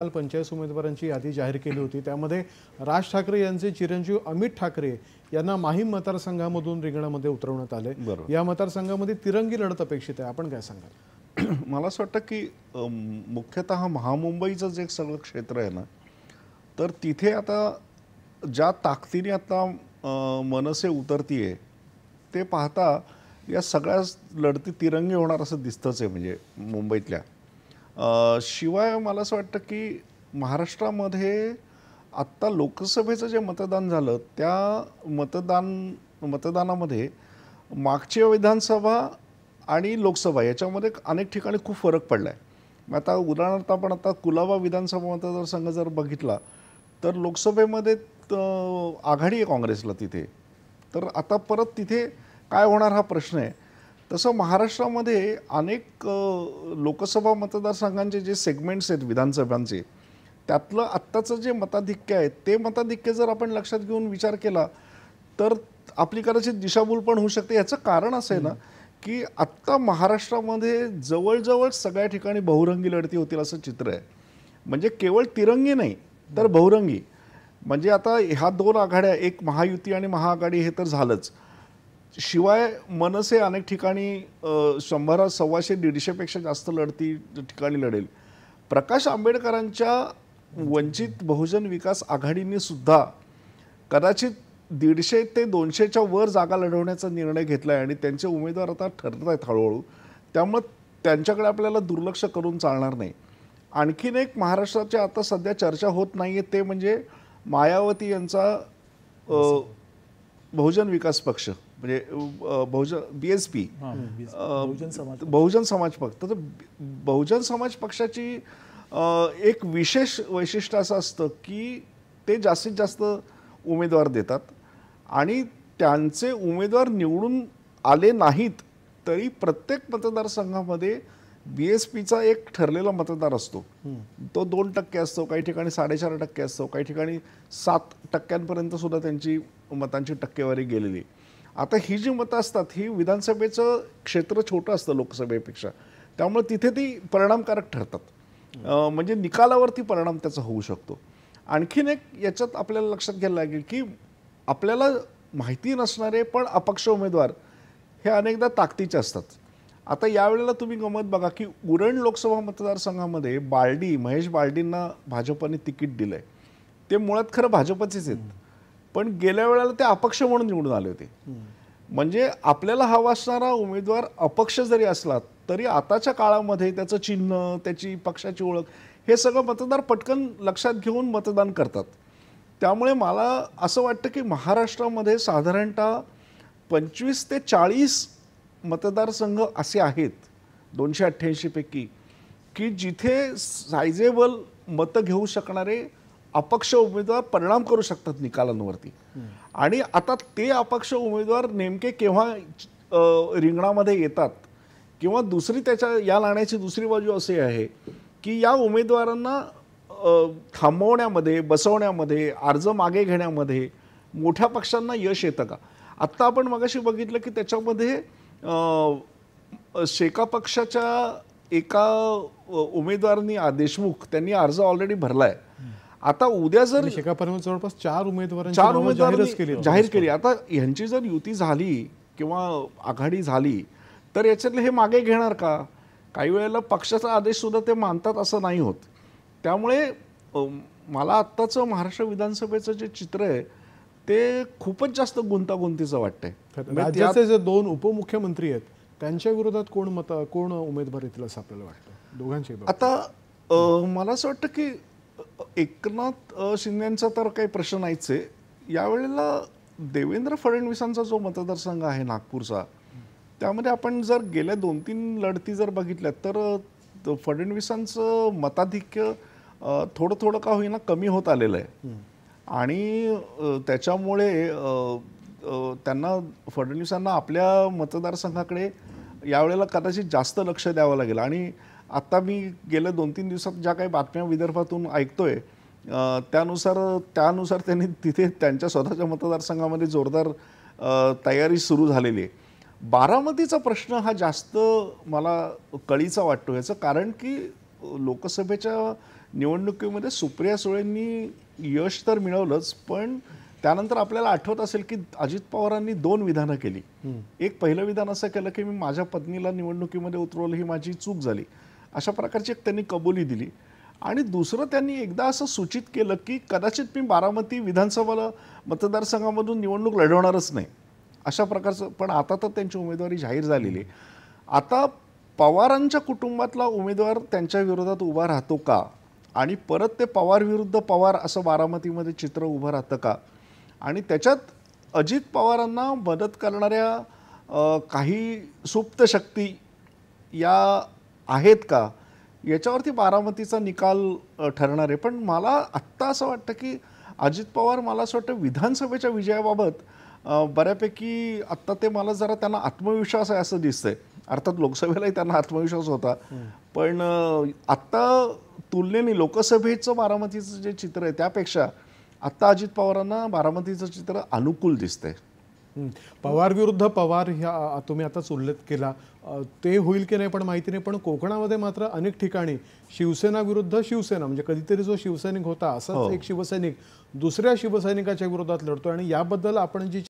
काल पंचायत उमेदवारांची यादी जाहीर केली होती त्यामध्ये राज ठाकरे यांचे चिरंजीव अमित ठाकरे यांना माहीम मतदारसंघामधून रिंगणामध्ये उतरवण्यात आले या मतदारसंघामध्ये तिरंगी लढत अपेक्षित आहे आपण काय सांगाल मला असं वाटतं की मुख्यतः महामुंबईचं जे सगळं क्षेत्र आहे ना तर तिथे आता ज्या ताकदीने आता मनसे उतरतीये ते पाहता या सगळ्या लढती तिरंगी होणार असं दिसतंच आहे म्हणजे मुंबईतल्या शिवाय मला असं वाटतं की महाराष्ट्रामध्ये आत्ता लोकसभेचं जे मतदान झालं त्या मतदान मतदानामध्ये मागच्या विधानसभा आणि लोकसभा याच्यामध्ये अनेक ठिकाणी खूप फरक पडला आहे आता उदाहरणार्थ आपण आता कुलाबा विधानसभा मतदारसंघ जर बघितला तर लोकसभेमध्ये आघाडी आहे काँग्रेसला तिथे तर आता परत तिथे काय होणार हा प्रश्न आहे तसं महाराष्ट्रामध्ये अनेक लोकसभा मतदारसंघांचे जे सेगमेंट्स आहेत विधानसभांचे त्यातलं आत्ताचं जे मताधिक्य आहे ते मताधिक्य जर आपण लक्षात घेऊन विचार केला तर आपली कदाचित दिशाभूल पण होऊ शकते याचं कारण असं आहे ना की आत्ता महाराष्ट्रामध्ये जवळजवळ सगळ्या ठिकाणी बहुरंगी लढती होतील असं चित्र आहे म्हणजे केवळ तिरंगी नाही तर बहुरंगी म्हणजे आता ह्या दोन आघाड्या एक महायुती आणि महाआघाडी हे तर झालंच शिवाय मनसे अनेक ठिकाणी शंभरा सव्वाशे दीडशेपेक्षा जास्त लढती ठिकाणी लढेल प्रकाश आंबेडकरांच्या वंचित बहुजन विकास आघाडीने सुद्धा कदाचित दीडशे ते दोनशेच्या वर जागा लढवण्याचा निर्णय घेतला आहे आणि त्यांचे उमेदवार आता ठरत आहेत हळूहळू त्यामुळं त्यांच्याकडे आपल्याला दुर्लक्ष करून चालणार नाही आणखीन एक महाराष्ट्राच्या आता सध्या चर्चा होत नाही आहे ते म्हणजे मायावती यांचा बहुजन विकास पक्ष म्हणजे बहुजन बी एस पी बहुजन समाज पक्ष तर बहुजन समाज पक्षाची एक विशेष वैशिष्ट्य असं असतं की ते जास्तीत जास्त उमेदवार देतात आणि त्यांचे उमेदवार निवडून आले नाहीत तरी प्रत्येक मतदारसंघामध्ये बी एस पीचा एक ठरलेला मतदार असतो तो दोन टक्के असतो काही ठिकाणी साडेचार टक्के असतो काही ठिकाणी सात टक्क्यांपर्यंत सुद्धा त्यांची मतांची टक्केवारी गेलेली आता ही जी मतं असतात ही विधानसभेचं क्षेत्र छोटं असतं लोकसभेपेक्षा त्यामुळे तिथे ती परिणामकारक ठरतात म्हणजे निकालावरती परिणाम त्याचा होऊ शकतो आणखीन एक याच्यात आपल्याला लक्षात घ्यायला लागेल की आपल्याला माहिती नसणारे पण अपक्ष उमेदवार हे अनेकदा ताकदीचे असतात आता यावेळेला तुम्ही गमत बघा की उरण लोकसभा मतदारसंघामध्ये बाळडी महेश बाळडींना भाजपने तिकीट दिलं आहे ते मुळात खरं भाजपचेच आहेत पण गेल्या वेळेला ते अपक्ष म्हणून निवडून आले होते म्हणजे आपल्याला हवा असणारा उमेदवार अपक्ष जरी असला तरी आताच्या काळामध्ये त्याचं चिन्ह त्याची पक्षाची ओळख हे सगळं मतदार पटकन लक्षात घेऊन मतदान करतात त्यामुळे मला असं वाटतं की महाराष्ट्रामध्ये साधारणतः पंचवीस ते चाळीस मतदारसंघ असे आहेत दोनशे अठ्ठ्याऐंशीपैकी की जिथे सायझेबल मतं घेऊ शकणारे अपक्ष उमेदवार परिणाम करू शकतात निकालांवरती आणि आता ते अपक्ष उमेदवार नेमके केव्हा रिंगणामध्ये येतात किंवा दुसरी त्याच्या या लाण्याची दुसरी बाजू असे आहे की या उमेदवारांना थांबवण्यामध्ये बसवण्यामध्ये अर्ज मागे घेण्यामध्ये मोठ्या पक्षांना यश येतं का आत्ता आपण मगाशी बघितलं की त्याच्यामध्ये शेका पक्षाच्या एका उमेदवारांनी देशमुख त्यांनी अर्ज ऑलरेडी भरला आहे आता उद्या जर म्हणजे शेकापर्यंत जवळपास चार उमेदवार चार उमेदवार जाहीर केली आता ह्यांची जर युती झाली किंवा आघाडी झाली तर याच्यातले हे मागे घेणार का काही वेळेला पक्षाचा आदेश सुद्धा ते मानतात असं नाही होत त्यामुळे मला आत्ताचं महाराष्ट्र विधानसभेचं जे चित्र आहे ते खूपच जास्त गुंतागुंतीचं वाटतंय म्हणजे राज्याचे जे दोन उपमुख्यमंत्री आहेत त्यांच्या विरोधात कोण मत कोण उमेदवार येतील असं आपल्याला वाटतं दोघांचे आता मला असं वाटतं की एकनाथ शिंदेचा तर काही प्रश्न नाहीच आहे यावेळेला देवेंद्र फडणवीसांचा जो मतदारसंघ आहे नागपूरचा त्यामध्ये आपण जर गेल्या दोन तीन लढती जर बघितल्या तर फडणवीसांचं मताधिक्य थोडं थोडं का होईना कमी होत आलेलं आहे आणि त्याच्यामुळे त्यांना फडणवीसांना आपल्या मतदारसंघाकडे यावेळेला कदाचित जास्त लक्ष द्यावं लागेल आणि आत्ता मी गेल्या दोन तीन दिवसात ज्या काही बातम्या विदर्भातून ऐकतोय त्यानुसार त्यानुसार त्यांनी तिथे त्यांच्या स्वतःच्या मतदारसंघामध्ये जोरदार तयारी सुरू झालेली आहे बारामतीचा प्रश्न हा जास्त मला कळीचा वाटतो याचं कारण की लोकसभेच्या निवडणुकीमध्ये सुप्रिया सुळेंनी यश तर मिळवलंच पण त्यानंतर आपल्याला आठवत असेल की अजित पवारांनी दोन विधानं केली एक पहिलं विधान असं केलं की मी माझ्या पत्नीला निवडणुकीमध्ये उतरवलं ही माझी चूक झाली अशा प्रकारची एक त्यांनी कबुली दिली आणि दुसरं त्यांनी एकदा असं सूचित केलं की कदाचित मी बारामती विधानसभा मतदारसंघामधून निवडणूक लढवणारच नाही अशा प्रकारचं पण आता तर त्यांची उमेदवारी जाहीर झालेली आता पवारांच्या कुटुंबातला उमेदवार त्यांच्या विरोधात उभा राहतो का आणि परत ते पवार विरुद्ध पवार असं बारामतीमध्ये चित्र उभं राहतं का आणि त्याच्यात अजित पवारांना मदत करणाऱ्या काही सुप्त शक्ती या आहेत का याच्यावरती बारामतीचा निकाल ठरणार आहे पण मला आत्ता असं वाटतं की अजित पवार मला असं वाटतं विधानसभेच्या विजयाबाबत बऱ्यापैकी आत्ता ते मला जरा त्यांना आत्मविश्वास आहे असं दिसतंय अर्थात लोकसभेलाही त्यांना आत्मविश्वास होता पण आत्ता तुलनेने लोकसभेचं बारामतीचं जे चित्र आहे त्यापेक्षा आत्ता अजित पवारांना बारामतीचं चित्र अनुकूल दिसतंय पवार विरुद्ध पवार ह्या तुम्ही आताच उल्लेख केला ते होईल की नाही पण माहिती नाही पण कोकणामध्ये मात्र अनेक ठिकाणी शिवसेना विरुद्ध शिवसेना म्हणजे कधीतरी जो शिवसैनिक होता असाच हो. एक शिवसैनिक दुसऱ्या शिवसैनिकाच्या विरोधात लढतो आणि याबद्दल आपण जी